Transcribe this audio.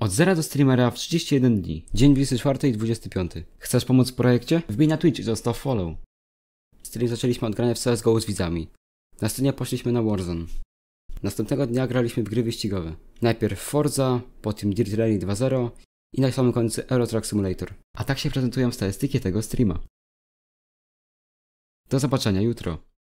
Od zera do streamera w 31 dni. Dzień 24 i 25. Chcesz pomóc w projekcie? Wbij na Twitch i zostaw follow. Stream zaczęliśmy od grania w CSGO z widzami. Następnie poszliśmy na Warzone. Następnego dnia graliśmy w gry wyścigowe. Najpierw Forza, potem Dirt Rally 2.0 i na samym końcu Aerotrack Simulator. A tak się prezentują statystyki tego streama. Do zobaczenia jutro.